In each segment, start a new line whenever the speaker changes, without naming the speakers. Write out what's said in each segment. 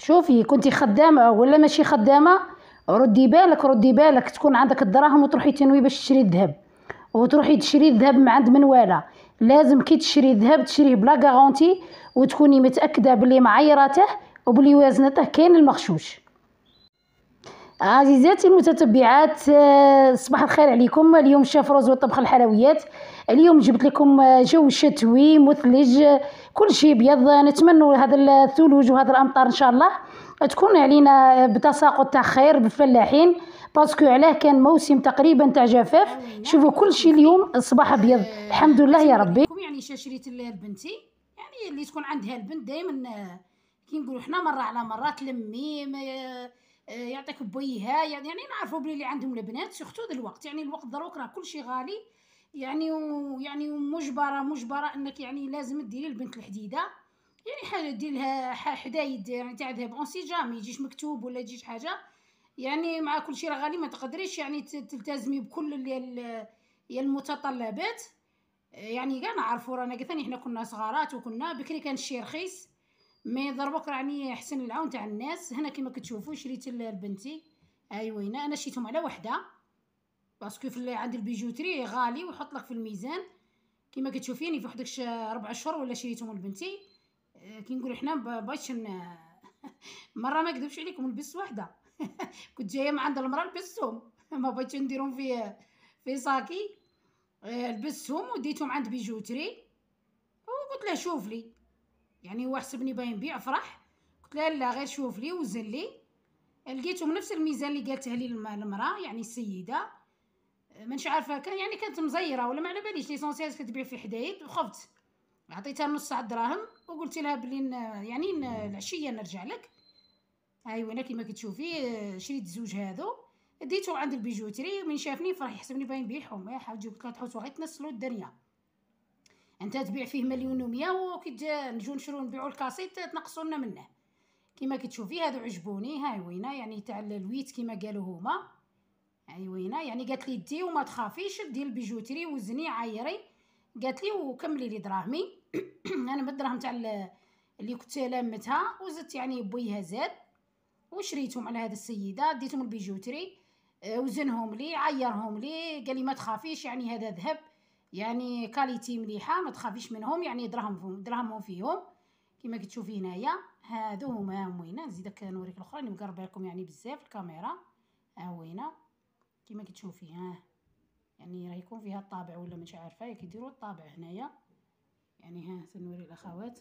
شوفي كنتي خدامه ولا ماشي خدامه ردي بالك ردي بالك تكون عندك الدراهم وتروحي تنوي باش تشري الذهب وتروحي تشري الذهب من عند منواله لازم كي تشري الذهب تشريه بلا غارونتي وتكوني متاكده بلي معايراته وبلي وزنته كاين المغشوش عزيزاتي المتتبعات آه، صباح الخير عليكم اليوم شاف روز وطبخ الحلويات اليوم جبت لكم آه، جو شتوي مثلج كل شيء ابيض نتمنى هذا الثلوج وهذا الامطار ان شاء الله تكون علينا بتساقط تاع خير بالفلاحين باسكو علاه كان موسم تقريبا تاع جفاف شوفوا كل شيء اليوم صباح ابيض الحمد لله يا ربي يعني شريت لبنتي يعني اللي تكون عندها البنت دائما آه، كي نقولوا حنا مره على مره تلمي آه، يعطيك بويها يعني يعني نعرفوا بلي اللي عندهم البنات سورتو الوقت يعني الوقت دروك راه كلشي غالي يعني ويعني مجبره مجبره انك يعني لازم ديري البنت الحديده يعني حاجه دير لها حدايد يعني تاع ذهب اون سي جامي يجيش مكتوب ولا يجيش حاجه يعني مع كلشي راه غالي ما تقدريش يعني تلتزمي بكل اللي المتطلبات آه، يعني كاع نعرفوا رانا قلت حنا كنا صغارات وكنا بكري كان الشيء رخيص مي ضربك راني حسن العون تاع الناس هنا كما كتشوفوا شريت لبنتي ايوا هنا انا شريتهم على وحده باسكو في عند البيجوتري غالي ويحط لك في الميزان كما كتشوفي يعني في وحدك ربع شهور ولا شريتهم لبنتي آه، كي نقولوا حنا باش مره ما نكذبش عليكم لبست وحده كنت جايه من عند المراه لبستهم ما بغيتش نديرهم في في صاكي آه، لبستهم وديتهم عند بيجوتري وقلت له شوف لي يعني هو حسبني باين نبيع فرح قلت لها لا غير شوف لي وزن لي لقيته بنفس الميزان اللي قالتها لي المراه يعني السيده منش عارفه كان يعني كانت مزيره ولا ما على باليش ليسونسيال كتبيع في حدايد وخفت عطيتها نص ساعه دراهم وقلت لها بلي يعني العشيه نرجع لك ايوا كيما كتشوفي شريت زوج هادو ديتو عند البيجوتري من شافني فرح يحسبني باين بيحهم يا إيه، حاجه قلت لها تحوسوا غير تنسلوا الدنيا انت تبيع فيه مليون و100 وكي نجو نشرو نبيعو الكاسيت تنقصو لنا منه كيما كتشوفي هادو عجبوني هاي وينا يعني تاع الويت كيما قالو هما هاي وينا يعني قالت لي دي وما تخافيش دي البيجوتري وزني عايري قالت لي وكملي لي دراهمي انا بالدراهم تاع اللي كنت لامتها وزدت يعني بويها زاد وشريتهم على هذه السيده ديتهم البيجوتري آه، وزنهم لي عيرهم لي قال لي ما تخافيش يعني هذا ذهب يعني كاليتي مليحه ما تخافيش منهم يعني دراهم فيهم دراهمهم فيهم كما كتشوفي هنايا هادو هما هوينا نزيدك نوريك الاخرى اللي مقربه لكم يعني بزاف الكاميرا ها هوينا كما كتشوفي ها يعني راه يكون فيها الطابع ولا مش عارفه كيديروا الطابع هنايا يعني ها تنوري الاخوات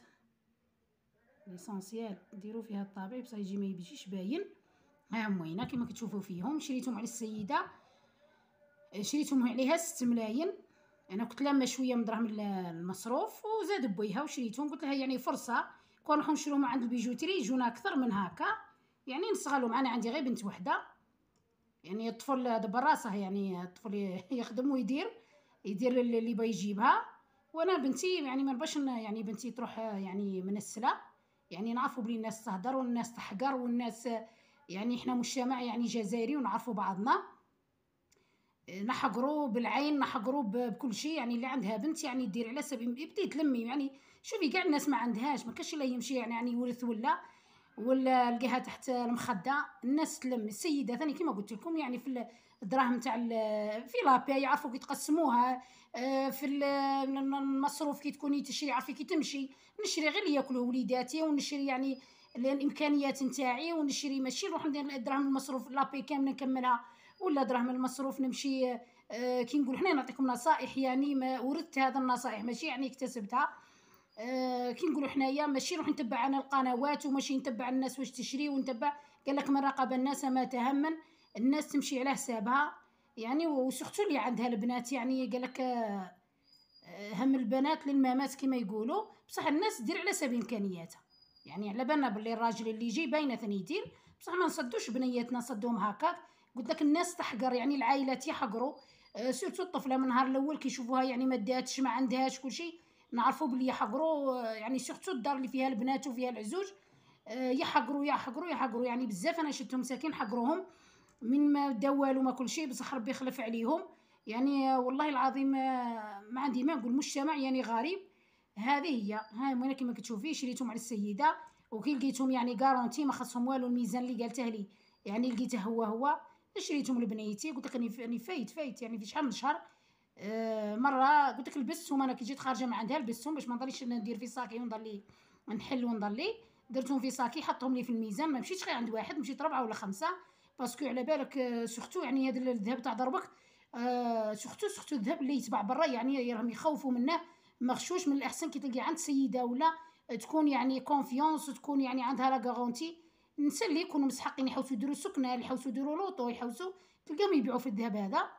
ليسونسيال ديروا فيها الطابع بصح يجي ما يجيش باين ها هوينا كما كتشوفوا فيهم شريتهم على السيده شريتهم عليها 6 ملايين انا يعني كنت لما شويه من دراهم المصروف وزاد بويها وشريتهم قلت لها يعني فرصه كون نروحو نشريهم عند البيجوتري يجونا اكثر من هكا يعني نشغلهم انا عندي غير بنت وحده يعني الطفل دابا راسه يعني الطفل يخدم ويدير يدير اللي با يجيبها وانا بنتي يعني ما نبغاش يعني بنتي تروح يعني من السلا يعني نعرفوا بلي الناس تهدر والناس تحقر والناس يعني احنا مجتمع يعني جزائري ونعرفوا بعضنا نحقرو بالعين نحقرو بكل شيء يعني اللي عندها بنت يعني دير على سبيل بديت تلمي يعني شوفي كاع الناس ما عندهاش ما كاش اللي يمشي يعني, يعني ورث ولا ولا لقاها تحت المخده الناس تلم السيده ثاني كما قلت لكم يعني في الدراهم تاع في لابي يعرفوا كي تقسموها آه، في المصروف كي تكوني تشري عارفه كي تمشي نشري غير ياكلوا وليداتي ونشري يعني الامكانيات نتاعي ونشري ماشي نروح ندير الدراهم المصروف لابي كامله نكملها ولا دراهم المصروف نمشي آه، كي نقول حنا نعطيكم نصائح يعني ما وردت هذا النصائح ماشي يعني اكتسبتها آه، كي نقولوا حنايا ماشي نروح نتبع انا القنوات وماشي نتبع الناس واش تشري ونتبع قال لك من راقب الناس ما تهمن الناس تمشي على حسابها يعني وسختو اللي عندها البنات يعني قال لك آه، هم البنات للمامات كما يقولوا بصح الناس دير على سبيل امكانياتها يعني على بالنا باللي الراجل اللي يجي باينه يدير بصح ما نصدوش بنياتنا نصدوهم هكاك قلت لك الناس تحقر يعني العائلات تيحقروا آه، سيرتو الطفله من النهار الاول كيشوفوها يعني ما داتش ما عندهاش كلشي نعرفوا بلي يحقروا آه، يعني سيرتو الدار اللي فيها البنات وفيها العزوج آه، يحقروا يحقروا يحقروا يعني بزاف انا شفتهم ساكن حقروهم من ما داو والو ما كل شيء بصح ربي يخلف عليهم يعني والله العظيم ما عندي ما نقول مجتمع يعني غريب هذه هي ها المهم كما كتشوفي شريتهم على السيده وكي لقيتهم يعني كارونتي ما خصهم والو الميزان اللي قالته لي يعني لقيته هو هو شريتهم لبنيتي قلت لك راني فايت فايت يعني في شحال من شهر آه، مره قلت لك لبستهم انا كي جيت خارجه من عندها لبستهم باش ما نضليش ندير في ساكي ونضل لي نحل ونضل لي درتهم في ساكي حطهم لي في الميزان ما مشيتش غير عند واحد مشيت ربعه ولا خمسه باسكو على بالك آه، سورتو يعني هذا الذهب تاع ضربك آه سورتو سورتو الذهب اللي يتباع برا يعني راهم يخوفوا منه مغشوش من الاحسن كي تلقى عند سيده ولا تكون يعني كونفيونس وتكون يعني عندها لا غارونتي النساء اللي يكونوا مسحقين يحوسوا يديروا سكنه يحوسوا يديروا لوطو يحوسوا تلقاهم يبيعوا في الذهب هذا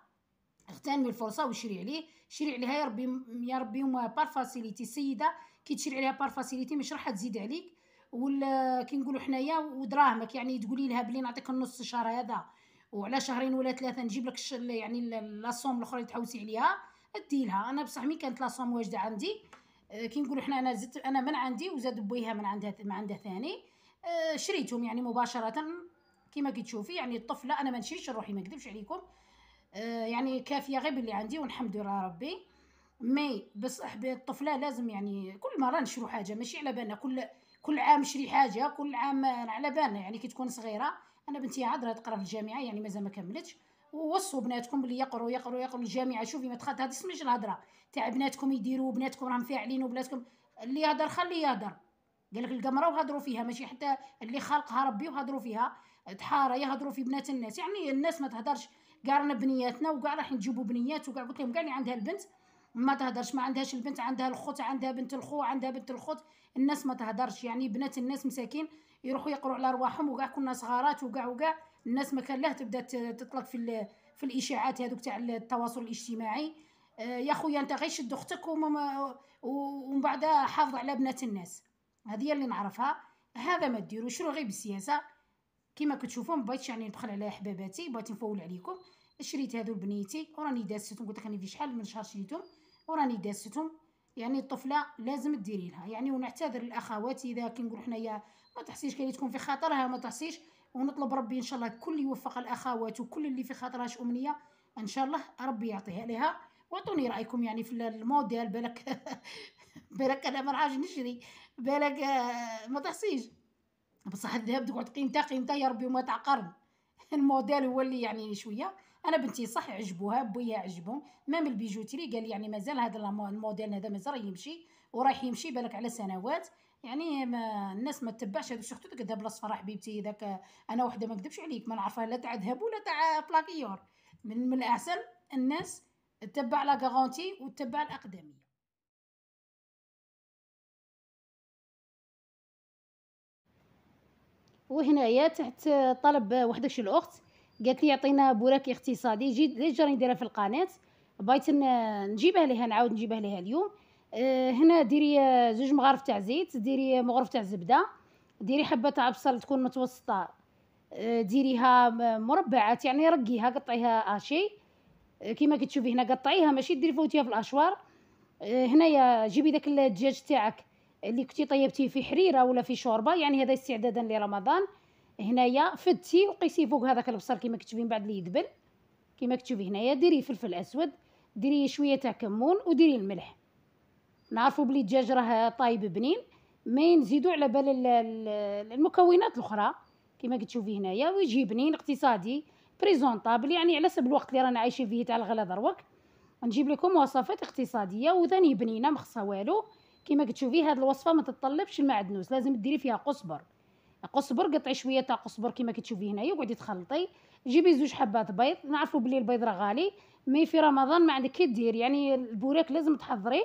اغتنم الفرصه وشري عليه شري عليها يا ربي يا ربي بار فاسيليتي السيده كي تشري عليها بار فاسيليتي مش راح تزيد عليك ولا كي نقولوا حنايا ودراهمك يعني تقولي لها بلي نعطيك النص الشهر هذا وعلى شهرين ولا ثلاثه نجيب لك يعني لاصوم الاخرى اللي تحوسي عليها ادي لها انا بصح مين كانت لاصوم واجده عندي آه، كي نقولوا حنا انا زدت انا من عندي وزاد بويها من عندها من عندها ثاني آه، شريتهم يعني مباشره كما كتشوفي يعني الطفله انا ما نشريش روحي ما نكذبش عليكم آه، يعني كافيه غير باللي عندي والحمد لله ربي مي بصح الطفله لازم يعني كل مره نشرو حاجه ماشي على بالنا كل كل عام شري حاجه كل عام على بالنا يعني كي تكون صغيره انا بنتي عاد راه تقرا في الجامعه يعني مازال ما كملتش ووصوا بناتكم باللي يقروا يقروا يقروا الجامعه شوفي ما تخاطر هذه سميش الهضره تاع بناتكم يديروا بناتكم راهم فاعلين وبناتكم اللي يهضر خليه يهضر قال لك القمره وهضروا فيها ماشي حتى اللي خلقها ربي وهضروا فيها تحاره يهضروا في بنات الناس يعني الناس ما تهدرش كاع رانا بنياتنا وكاع راح نجيبوا بنيات وكاع قلت لهم كاع اللي عندها البنت ما تهدرش ما عندهاش البنت عندها الخوت عندها بنت الخو عندها بنت الخوت الناس ما تهدرش يعني بنات الناس مساكين يروحوا يقروا على رواحهم وكاع كنا صغارات وكاع وكاع الناس ما كان له تبدا تطلق في في الاشاعات هذوك تاع التواصل الاجتماعي آه، يا خويا انت غير شد اختك ومن بعد حافظ على بنات الناس هذه اللي نعرفها هذا ما ديروا روح غير بالسياسه كما كتشوفوا مبغيتش يعني ندخل على حباباتي بغيت نفول عليكم شريت هادو بنيتي وراني داستهم قلت لك انا في شحال من شهر شريتهم وراني داستهم يعني الطفله لازم ديري لها يعني ونعتذر للاخوات اذا كنقولوا حنايا ما تحسيش كاين تكون في خاطرها ما تحسيش ونطلب ربي ان شاء الله كل يوفق الاخوات وكل اللي في خاطرها شي امنيه ان شاء الله ربي يعطيها لها واعطوني رايكم يعني في الموديل بالك بالك انا ما نعرفش نشري بالك آه، ما تحصيش بصح الذهب تقعد قيمتها قيمتها يا ربي وما تعقرن الموديل هو اللي يعني شويه انا بنتي صح عجبوها بويا عجبهم مام البيجوتري قال يعني مازال هذا الموديل هذا مازال يمشي ورايح يمشي بالك على سنوات يعني ما الناس ما تتبعش هذا سورتو داك الذهب الاصفر حبيبتي ذاك آه، انا وحده ما نكذبش عليك ما نعرفها لا تاع ذهب ولا تاع بلاكيور من, من الاحسن الناس تتبع لا غارونتي وتتبع الاقدميه وهنايا تحت طلب شي الاخت قالت لي يعطينا بوراك اقتصادي جي ديجا راني دايره في القناه بغيت نجيبها ليها نعاود نجيبها ليها اليوم آه، هنا ديري زوج مغارف تاع زيت ديري مغرف تاع زبده ديري حبه تاع بصل تكون متوسطه آه، ديريها مربعات يعني رقيها قطعيها اشي آه، كيما كتشوفي هنا قطعيها ماشي ديري فوتيها في الاشوار هنايا جيبي داك الدجاج تاعك اللي كنتي طيبتيه في حريره ولا في شوربه يعني هذا استعدادا لرمضان هنايا فدتي وقيسي فوق هذاك البصل كما كتشوفين بعد اللي يدبل كما كتشوفي هنايا ديري فلفل اسود ديري شويه تاع كمون وديري الملح نعرفوا بلي الدجاج راه طايب بنين ما نزيدو على بال المكونات الاخرى كما كتشوفي هنايا ويجي بنين اقتصادي بريزونطابل يعني على حسب الوقت اللي رانا عايشين فيه تاع الغلا دروك نجيب لكم وصفات اقتصاديه وثاني بنينه ما والو كما كتشوفي هذه الوصفه ما تتطلبش المعدنوس لازم ديري فيها قصبر قصبر قطعي شويه تاع قصبر كما كتشوفي هنايا وقعدي تخلطي جيبي زوج حبات بيض نعرفوا بلي البيض راه غالي مي في رمضان ما عندك كي دير يعني البوراك لازم تحضريه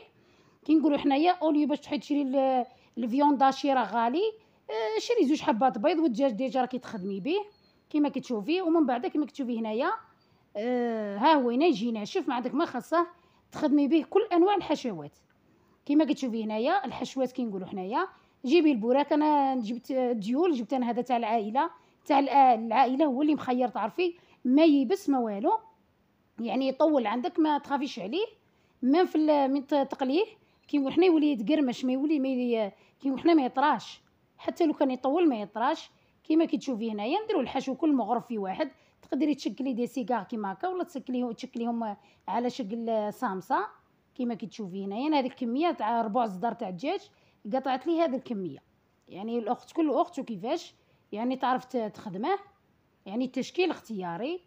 كي نقولوا حنايا اوليو باش تحيد تشري الفيوندا شي راه غالي آه، شري زوج حبات بيض والدجاج ديجا راكي تخدمي به كما كتشوفي ومن بعد كما كتشوفي هنايا آه، ها هو هنا يجي ناشف ما عندك ما خاصه تخدمي به كل انواع الحشوات كما كتشوفي هنايا الحشوات كنقولوا حنايا جيبي البوراك انا جبت ديول جبت انا هذا تاع العائله تاع العائله هو اللي مخير تعرفي ما يبس ما والو يعني يطول عندك ما تخافيش عليه من في من تقليه كيقول حنا يولي يتقرمش ما يولي ما كيقول حنا ما يطراش حتى لو كان يطول ما يطراش كما كتشوفي هنايا نديرو الحشو كل مغرف في واحد تقدري تشكلي دي سيغار كيما هكا ولا تشكليهم تشكليهم على شكل صامصه كما كتشوفي هنايا يعني هذه الكميه تاع ربع صدر تاع الدجاج قطعت لي هذه الكميه يعني الاخت كل اخت وكيفاش يعني تعرف تخدمه يعني التشكيل اختياري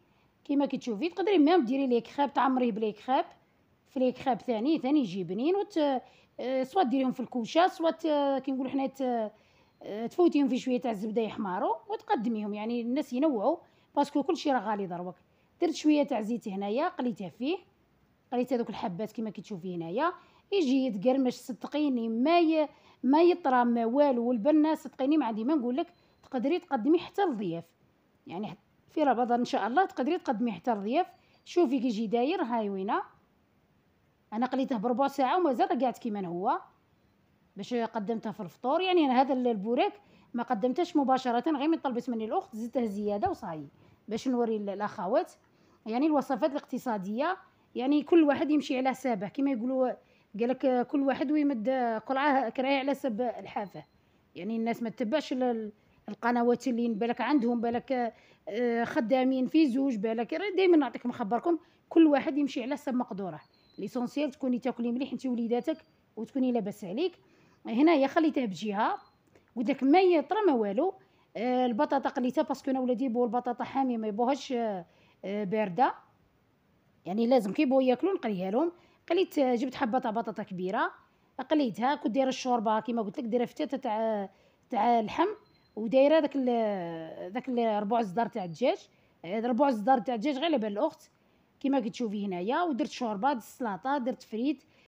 كما كتشوفي تقدري ميم ديري لي كخاب تعمريه بلي كخاب في لي كخاب ثاني ثاني يجي بنين وت آه، سوا ديريهم في الكوشه سوا كي نقولوا حنا آه، تفوتيهم في شويه تاع الزبده يحمروا وتقدميهم يعني الناس ينوعوا باسكو كلشي راه غالي دروك درت شويه تاع زيت هنايا قليتها فيه قريت هذوك الحبات كما كتشوفي هنايا يجي يتقرمش صدقيني ما ي... ما يطرى ما والو والبنا صدقيني ما عندي ما نقول لك تقدري تقدمي حتى للضياف يعني في رمضان ان شاء الله تقدري تقدمي حتى للضياف شوفي كيجي داير هاي وينه انا قليته بربع ساعه ومازال قاعد كيما هو باش قدمته في الفطور يعني انا هذا البوراك ما قدمتهش مباشره غير من طلبت مني الاخت زدته زياده وصاي باش نوري الاخوات يعني الوصفات الاقتصاديه يعني كل واحد يمشي على حسابه كما يقولوا قالك كل واحد ويمد قرعه كراهي على حساب الحافه يعني الناس ما تتبعش القنوات اللي بالك عندهم بالك آه، خدامين في زوج بالك دائما نعطيكم خبركم كل واحد يمشي على حسب مقدوره ليسونسيال تكوني تاكلي مليح انت وليداتك وتكوني لاباس عليك هنايا خليتها بجهه وداك ما يطرى ما والو آه، البطاطا قليتها باسكو انا ولادي يبغوا البطاطا حاميه ما يبغوهاش آه، بارده يعني لازم كي بغاو ياكلوا نقليها لهم قليت جبت حبه تاع بطاطا كبيره قليتها كنت دايره الشوربه كيما قلت لك دايره فتاته تاع تاع اللحم ودايره داك ال داك ربع الزدار تاع الدجاج ربع الزدار تاع الدجاج غير على بال الاخت كيما كتشوفي هنايا ودرت شوربه درت السلطه درت فريت